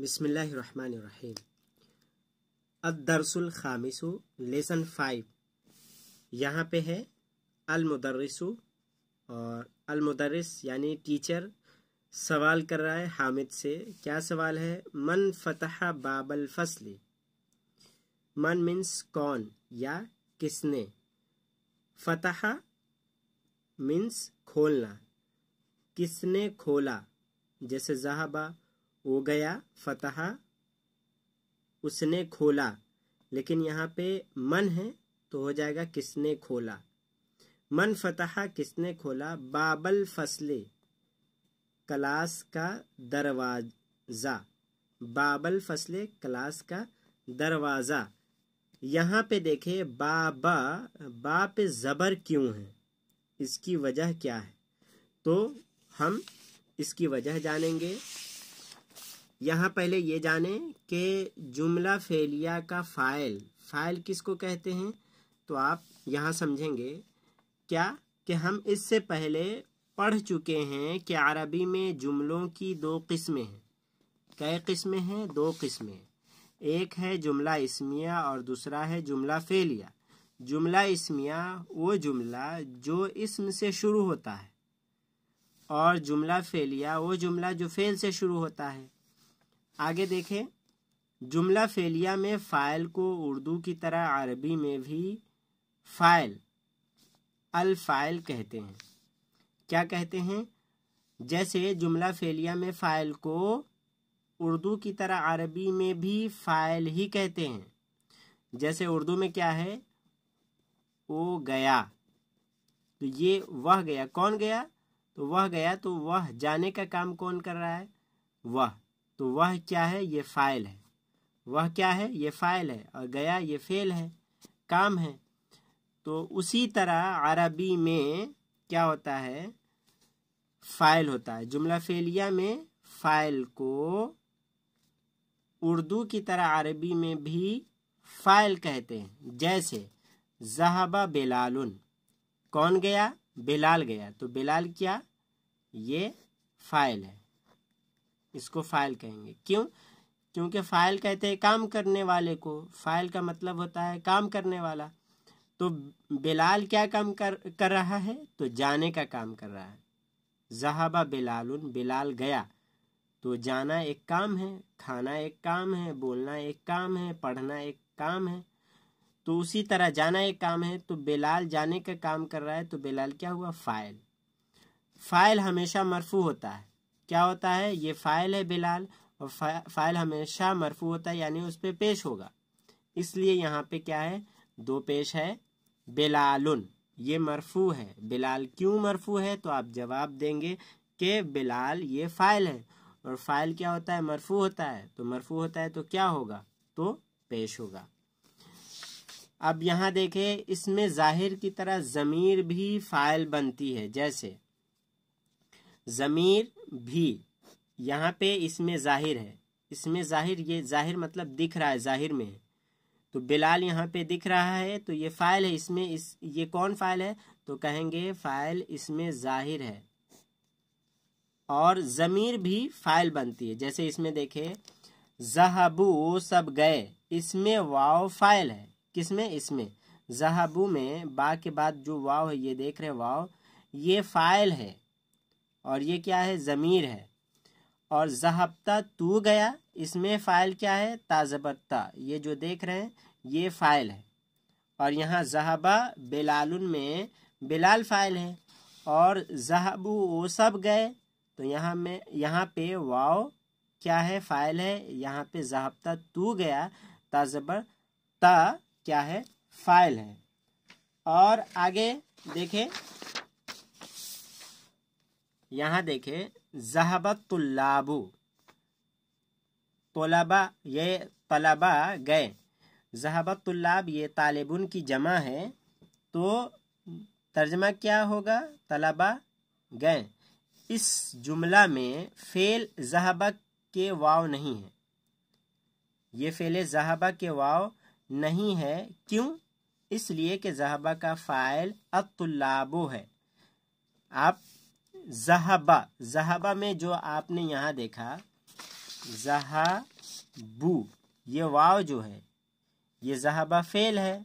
बिसमीम अदरसुल खामिसु lesson five यहाँ पे है अलमदरसु और अलमदरस यानी टीचर सवाल कर रहा है हामिद से क्या सवाल है मन फतह बाबल फसली मन मीन्स कौन या किसने फतह मीन्स खोलना किसने खोला जैसे जहाबा हो गया फतह उसने खोला लेकिन यहाँ पे मन है तो हो जाएगा किसने खोला मन फतह किसने खोला बाबल फसले क्लास का दरवाज़ा बाबल फसले क्लास का दरवाज़ा यहाँ पे देखे बाबा बाप ज़बर क्यों है इसकी वजह क्या है तो हम इसकी वजह जानेंगे यहाँ पहले ये जाने कि जुमला फेलिया का फाइल फाइल किसको कहते हैं तो आप यहाँ समझेंगे क्या कि हम इससे पहले पढ़ चुके हैं कि अरबी में जुमलों की दो किस्में हैं कई किस्में हैं दो किस्में एक है जुमला इसमिया और दूसरा है जुमला फेलिया जुमला इसमिया वो जुमला जो इसम से शुरू होता है और जुमला फेलिया वो जुमला जो फेल से शुरू होता है आगे देखें जुमला फेलिया में फ़ाइल को उर्दू की तरह अरबी में भी फ़ाइल अलफ़ाइल कहते हैं क्या कहते हैं जैसे जुमला फेलिया में फ़ाइल को उर्दू की तरह अरबी में भी फ़ाइल ही कहते हैं जैसे उर्दू में क्या है वो गया तो ये वह गया कौन गया तो वह गया तो वह जाने का काम कौन कर रहा है वह तो वह क्या है ये फाइल है वह क्या है ये फाइल है और गया ये फेल है काम है तो उसी तरह अरबी में क्या होता है फाइल होता है जुमला फेलिया में फाइल को उर्दू की तरह अरबी में भी फाइल कहते हैं जैसे जहाबा बेलालुन कौन गया बेलाल गया तो बेलाल क्या ये फाइल है इसको फाइल कहेंगे क्यों क्योंकि फाइल कहते हैं काम करने वाले को फाइल का मतलब होता है काम करने वाला तो बिलाल क्या काम कर कर रहा है तो जाने का काम कर रहा है जहाबा बिलाल बिलाल गया तो जाना एक काम है खाना एक काम है बोलना एक काम है पढ़ना एक काम है तो उसी तरह जाना एक काम है तो बिलाल जाने का काम कर रहा है तो बिलाल क्या हुआ फाइल फाइल हमेशा मरफू होता है क्या होता है ये फ़ाइल है बिलाल और फा, फाइल हमेशा मरफू होता है यानी उस पर पेश होगा इसलिए यहाँ पे क्या है दो पेश है बिलालुन ये मरफू है बिलाल क्यों मरफू है तो आप जवाब देंगे कि बिलाल ये फ़ाइल है और फ़ाइल क्या होता है मरफू होता है तो मरफू होता है तो क्या होगा तो पेश होगा अब यहाँ देखें इसमें ज़ाहिर की तरह ज़मीर भी फ़ाइल बनती है जैसे ज़मीर भी यहाँ पे इसमें ज़ाहिर है इसमें ज़ाहिर ये ज़ाहिर मतलब दिख रहा है ज़ाहिर में तो बिलाल यहाँ पे दिख रहा है तो ये फ़ाइल है इसमें इस ये कौन फ़ाइल है तो कहेंगे फ़ाइल इसमें ज़ाहिर है और ज़मीर भी फ़ाइल बनती है जैसे इसमें देखे जहाबू सब गए इसमें वाव फ़ाइल है किसमें इसमें जहाबू में बा के बाद जो वाव है ये देख रहे वाव ये फ़ाइल है और ये क्या है ज़मीर है और जहाबता तू गया इसमें फ़ाइल क्या है ताजबत्ता ये जो देख रहे हैं ये फ़ाइल है और यहाँ जहाबा बिलाल में बेलाल फ़ाइल है और जहाबू वो सब गए तो यहाँ में यहाँ पे वाओ क्या है फ़ाइल है यहाँ पे जहाबता तू गया ताजबर ता क्या है फ़ाइल है और आगे देखें यहाँ देखे जहाबत तुल्लाबू ये तलबा गए जहाबत तुल्लाब ये तालिबुन की जमा है तो तर्जमा क्या होगा तलबा गए इस जुमला में फेल जहाबा के वाव नहीं है ये फेल जहाबा के वाव नहीं है क्यों इसलिए कि जहाबा का फ़ाइल अतुल्लाबो है आप जहाबा जहाबा में जो आपने यहाँ देखा जहाबू ये वाव जो है ये जहाबा फेल है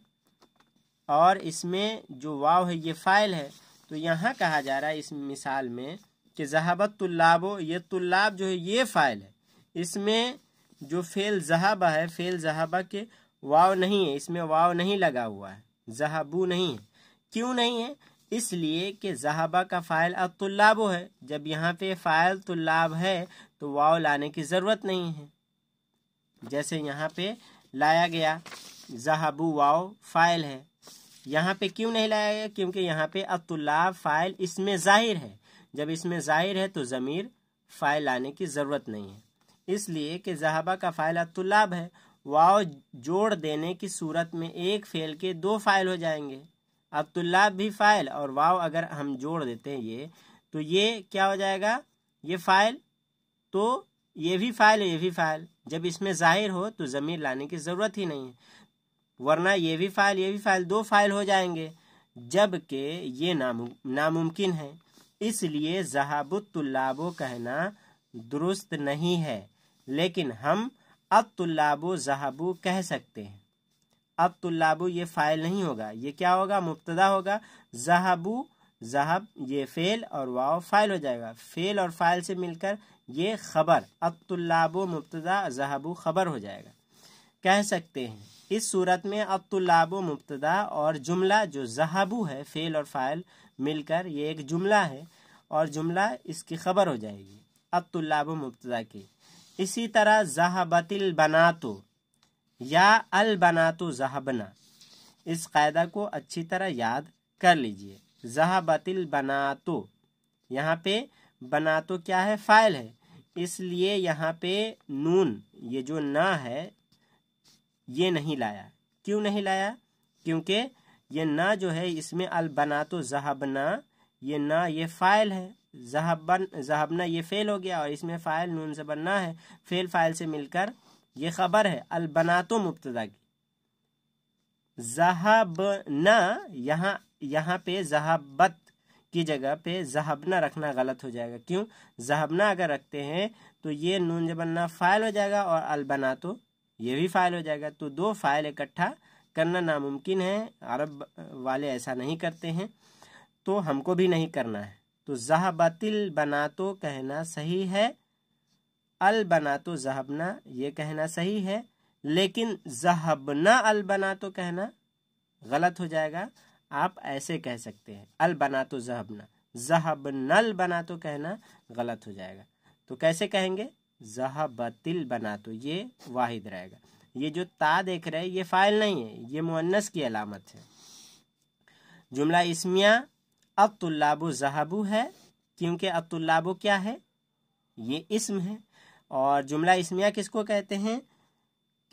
और इसमें जो वाव है ये फाइल है तो यहाँ कहा जा रहा है इस मिसाल में कि जहाबा तुल्लाबो ये तुल्लाब जो है ये फाइल है इसमें जो फेल जहाबा है फेल जहाबा के वाव नहीं है इसमें वाव नहीं लगा हुआ है जहाबू नहीं है क्यों नहीं है इसलिए कि जहाबा का फ़ाइल अब तुल्लाबो है जब यहाँ पे फ़ाइल तुल्लाब है तो वाव लाने की ज़रूरत नहीं है जैसे यहाँ पे लाया गया जहाबू वाव फ़ाइल है यहाँ पे क्यों नहीं लाया गया क्योंकि यहाँ पे अब तुल्लाब फ़ाइल इसमें ज़ाहिर है जब इसमें ज़ाहिर है तो ज़मीर फ़ाइल लाने की ज़रूरत नहीं है इसलिए कि जहाबा का फ़ाइल अतुल्लाब है वाव जोड़ देने की सूरत में एक फेल के दो फाइल हो जाएंगे अब तुल्लाब भी फ़ाइल और वाव अगर हम जोड़ देते हैं ये तो ये क्या हो जाएगा ये फ़ाइल तो ये भी फ़ाइल ये भी फ़ाइल जब इसमें ज़ाहिर हो तो ज़मीर लाने की ज़रूरत ही नहीं है वरना ये भी फ़ाइल ये भी फ़ाइल दो फ़ाइल हो जाएंगे जबकि ये नामुम नामुमकिन है इसलिए जहाबुतुल्लाबो कहना दुरुस्त नहीं है लेकिन हम तुल्लाबो जहाबू कह सकते हैं अब तुल्लाबू ये फ़ाइल नहीं होगा ये क्या होगा मुबतदा होगा जहाबू जहाब ये फ़ेल और वाओ फ़ाइल हो जाएगा फ़ेल और फ़ाइल से मिलकर ये खबर अब तुल्लाबू मुबतदा जहाबू खबर हो जाएगा कह सकते हैं इस सूरत में अब तुल्लाब मुबतदा और जुमला जो जहाबू है फ़ेल और फ़ाइल मिलकर ये एक जुमला है और जुमला इसकी खबर हो जाएगी अब तुल्लाब मुबतदा की इसी तरह जहाबतिल बनातो या अल तो जहाबना इस कायदा को अच्छी तरह याद कर लीजिए जहाबतिल तो यहाँ पे बना तो क्या है फाइल है इसलिए यहाँ पे नून ये जो ना है ये नहीं लाया क्यों नहीं लाया क्योंकि ये ना जो है इसमें अल तो जहाबना ये ना ये फाइल है जहाबन जहाबना ये फेल हो गया और इसमें फाइल नून से बनना है फेल फाइल से मिलकर ये खबर है अलबनातो मुबतदा की जहाब न यहाँ यहाँ पे जहाबत की जगह पे जहाबना रखना गलत हो जाएगा क्यों जहाबना अगर रखते हैं तो ये नून जबन्ना फाइल हो जाएगा और अलबना तो ये भी फाइल हो जाएगा तो दो फाइल इकट्ठा करना नामुमकिन है अरब वाले ऐसा नहीं करते हैं तो हमको भी नहीं करना है तो जहाबतिल बनातो कहना सही है अल तो जहबना ये कहना सही है लेकिन जहबना अल तो कहना गलत हो जाएगा आप ऐसे कह सकते हैं अल तो जहबना जहब बना तो कहना गलत हो जाएगा तो कैसे कहेंगे जहबतिल तो ये वाहिद रहेगा ये जो ता देख रहे हैं ये फाइल नहीं है ये मुन्नस की अलामत है जुमला इसमिया अब तुल्लाबो जहाबू है क्योंकि अब तुल्लाबो क्या है ये इसम है और जुमला इसमिया किसको कहते हैं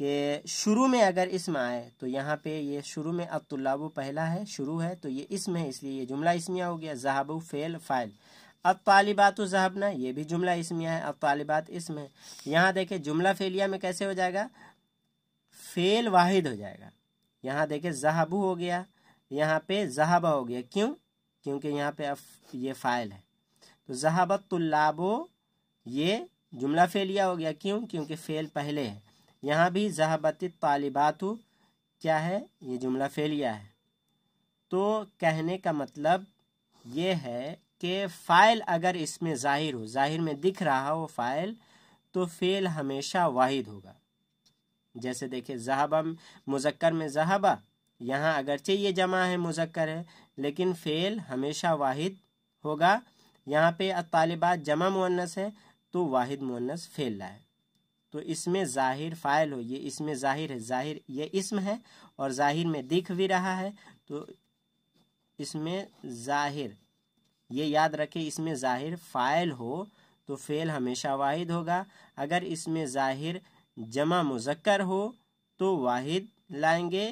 कि शुरू में अगर इसम आए तो यहाँ पे ये शुरू में अतुल्लाबू पहला है शुरू है तो ये इसम है इसलिए ये जुमला इसमिया हो गया जहाब फेल फ़ाइल अब तालिबात जहाबना ये भी जुमला इसमिया है अब तालिबात इसम है यहाँ देखे जुमला फेलिया में कैसे हो जाएगा फेल वाहिद हो जाएगा यहाँ देखे जहाबू हो गया यहाँ पे जहाबा हो गया क्यों क्योंकि यहाँ पे अब ये फ़ाइल है तो जहाबतुल्लाबो ये जुमला फेलिया हो गया क्यों क्योंकि फेल पहले है यहाँ भी जहाबत तालिबात क्या है ये जुमला फेलिया है तो कहने का मतलब ये है कि फ़ाइल अगर इसमें ज़ाहिर हो ज़ाहिर में दिख रहा हो फ़ाइल तो फ़ेल हमेशा वाहिद होगा जैसे देखिए जहाबा मुजक्कर में जहाबा यहाँ अगरचे ये जमा है मुजक्कर है लेकिन फ़ेल हमेशा वाहिद होगा यहाँ पे तालिबात जमा मुन्नस है तो वाहिद मोनस फेल है तो इसमें ज़ाहिर फ़ाइल हो ये इसमें ज़ाहिर है ज़ाहिर ये इसम है और ज़ाहिर में दिख भी रहा है तो इसमें ज़ाहिर ये याद रखें इसमें ज़ाहिर फ़ाइल हो तो फ़ेल हमेशा वाहिद होगा अगर इसमें ज़ाहिर जमा मुजक्कर हो तो वाहिद लाएंगे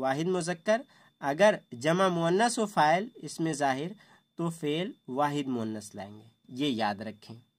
वाहिद मुजक्कर अगर जमा मुनस हो फ़ाइल इसमें ज़ाहिर तो फ़ेल वाहिद मुन्नस लाएंगे ये याद रखें